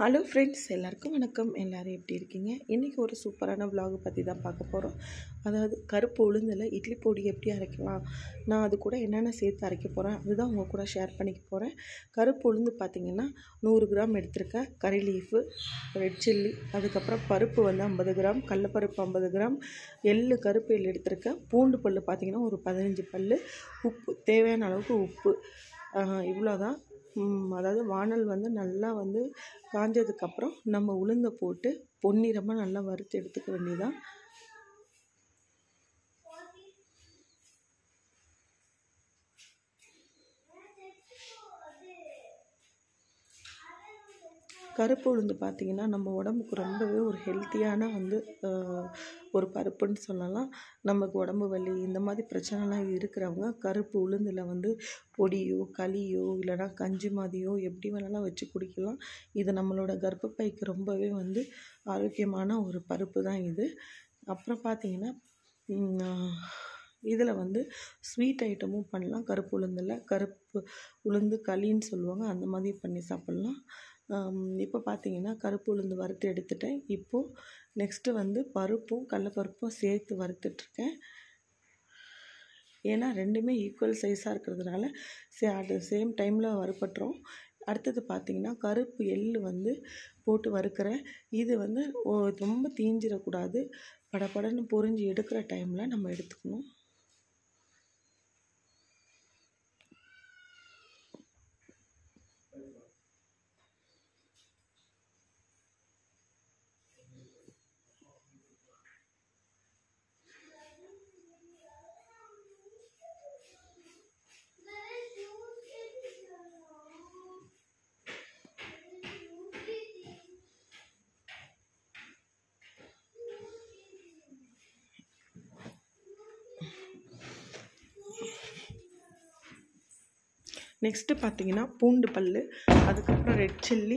hello friends எல்லாருக்கும் வணக்கம் எல்லோரும் எப்படி இருக்கீங்க இன்றைக்கி ஒரு சூப்பரான விலாகு பற்றி தான் பார்க்க போகிறோம் அதாவது கருப்பு உளுந்தில் இட்லி பொடி எப்படி அரைக்கலாம் நான் அது கூட என்னென்ன சேர்த்து அரைக்க போகிறேன் அதுதான் உங்கள் கூட ஷேர் பண்ணிக்க போகிறேன் கருப்பு உளுந்து பார்த்திங்கன்னா நூறு கிராம் எடுத்திருக்கேன் கறி லீஃபு ரெட் சில்லி அதுக்கப்புறம் பருப்பு வந்து ஐம்பது கிராம் கடலப்பருப்பு ஐம்பது கிராம் எள்ளு கருப்பு எள் எடுத்திருக்கேன் பூண்டு பல் பார்த்திங்கன்னா ஒரு பதினஞ்சு பல் உப்பு தேவையான அளவுக்கு உப்பு இவ்வளோ தான் அதாவது வானல் வந்து நல்லா வந்து காஞ்சதுக்கப்புறம் நம்ம உளுந்தை போட்டு பொன்னிறமாக நல்லா வறுத்து எடுத்துக்க வேண்டியதான் கருப்பு உளுந்து பார்த்திங்கன்னா நம்ம உடம்புக்கு ரொம்பவே ஒரு ஹெல்த்தியான வந்து ஒரு பருப்புன்னு சொல்லலாம் நமக்கு உடம்பு வலி இந்த மாதிரி பிரச்சனைலாம் இருக்கிறவங்க கருப்பு உளுந்தில் வந்து பொடியோ களியோ இல்லைனா கஞ்சி மாதிரியோ எப்படி வேணாலும் வச்சு குடிக்கலாம் இது நம்மளோட கர்ப்பப்பைக்கு ரொம்பவே வந்து ஆரோக்கியமான ஒரு பருப்பு தான் இது அப்புறம் பார்த்திங்கன்னா இதில் வந்து ஸ்வீட் ஐட்டமும் பண்ணலாம் கருப்பு உளுந்தில் கருப்பு உளுந்து களின்னு சொல்லுவாங்க அந்த மாதிரி பண்ணி சாப்பிட்லாம் இப்போ பார்த்தீங்கன்னா கருப்பு உளுந்து வறுத்து எடுத்துட்டேன் இப்போது நெக்ஸ்ட்டு வந்து பருப்பும் கடலப்பருப்பும் சேர்த்து வறுத்துட்ருக்கேன் ஏன்னா ரெண்டுமே ஈக்குவல் சைஸாக இருக்கிறதுனால சே அது சேம் டைமில் வறுப்பட்டுரும் அடுத்தது பார்த்திங்கன்னா கருப்பு எள் வந்து போட்டு வறுக்கிறேன் இது வந்து ரொம்ப தீஞ்சிடக்கூடாது படப்படன்னு பொறிஞ்சு எடுக்கிற டைமில் நம்ம எடுத்துக்கணும் நெக்ஸ்ட்டு பார்த்தீங்கன்னா பூண்டு பல் அதுக்கப்புறம் ரெட் சில்லி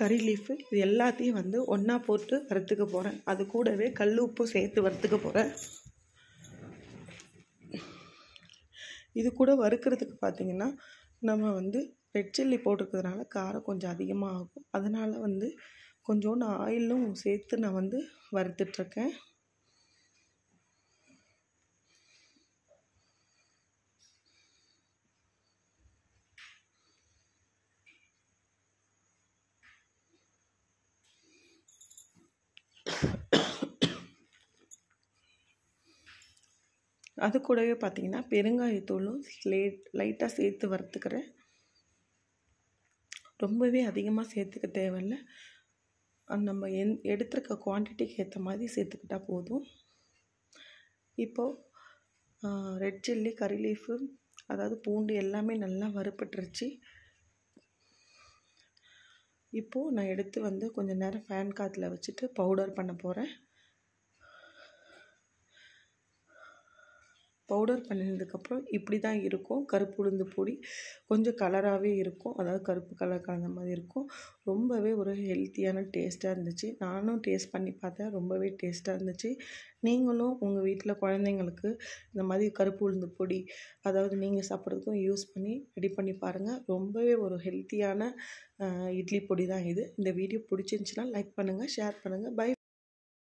கறி லீஃபு இது எல்லாத்தையும் வந்து ஒன்றா போட்டு வறுத்துக்க போகிறேன் அது கூடவே கல் உப்பு சேர்த்து வறுத்துக்க போகிறேன் இது கூட வறுக்கிறதுக்கு பார்த்திங்கன்னா நம்ம வந்து ரெட் சில்லி போட்டிருக்கிறதுனால காரம் கொஞ்சம் அதிகமாக ஆகும் அதனால் வந்து கொஞ்சோண்டு ஆயிலும் சேர்த்து நான் வந்து வறுத்துட்ருக்கேன் அது கூடவே பார்த்தீங்கன்னா பெருங்காயத்தூளும் லேட் லைட்டாக சேர்த்து வறுத்துக்கிறேன் ரொம்பவே அதிகமாக சேர்த்துக்க தேவையில்ல நம்ம எந் எடுத்துருக்க குவான்டிட்டிக்கு ஏற்ற மாதிரி சேர்த்துக்கிட்டால் போதும் இப்போது ரெட் சில்லி கறி லீஃபு அதாவது பூண்டு எல்லாமே நல்லா வறுப்பட்டுருச்சு இப்போது நான் எடுத்து வந்து கொஞ்சம் நேரம் ஃபேன் காற்றுல வச்சுட்டு பவுடர் பண்ண போகிறேன் பவுடர் பண்ணினதுக்கப்புறம் இப்படி தான் இருக்கும் கருப்பு உளுந்து பொடி கொஞ்சம் கலராகவே இருக்கும் அதாவது கருப்பு கலர் கலந்த மாதிரி இருக்கும் ரொம்பவே ஒரு ஹெல்த்தியான டேஸ்ட்டாக இருந்துச்சு நானும் டேஸ்ட் பண்ணி பார்த்தேன் ரொம்பவே டேஸ்ட்டாக இருந்துச்சு நீங்களும் உங்கள் வீட்டில் குழந்தைங்களுக்கு இந்த மாதிரி கருப்பு உளுந்து பொடி அதாவது நீங்கள் சாப்பிட்றதுக்கும் யூஸ் பண்ணி ரெடி பண்ணி பாருங்கள் ரொம்பவே ஒரு ஹெல்த்தியான இட்லி பொடி தான் இது இந்த வீடியோ பிடிச்சிருந்துச்சுன்னா லைக் பண்ணுங்கள் ஷேர் பண்ணுங்கள் பை